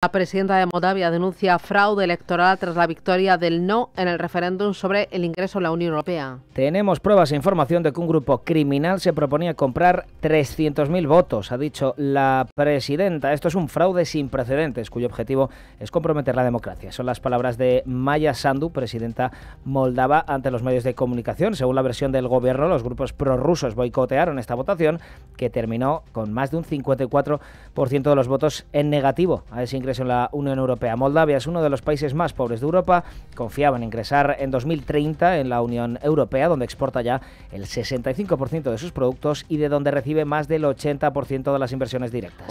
La presidenta de Moldavia denuncia fraude electoral tras la victoria del no en el referéndum sobre el ingreso a la Unión Europea. Tenemos pruebas e información de que un grupo criminal se proponía comprar 300.000 votos, ha dicho la presidenta. Esto es un fraude sin precedentes cuyo objetivo es comprometer la democracia. Son las palabras de Maya Sandu, presidenta moldava, ante los medios de comunicación. Según la versión del gobierno, los grupos prorrusos boicotearon esta votación que terminó con más de un 54% de los votos en negativo en la Unión Europea. Moldavia es uno de los países más pobres de Europa, confiaba en ingresar en 2030 en la Unión Europea, donde exporta ya el 65% de sus productos y de donde recibe más del 80% de las inversiones directas.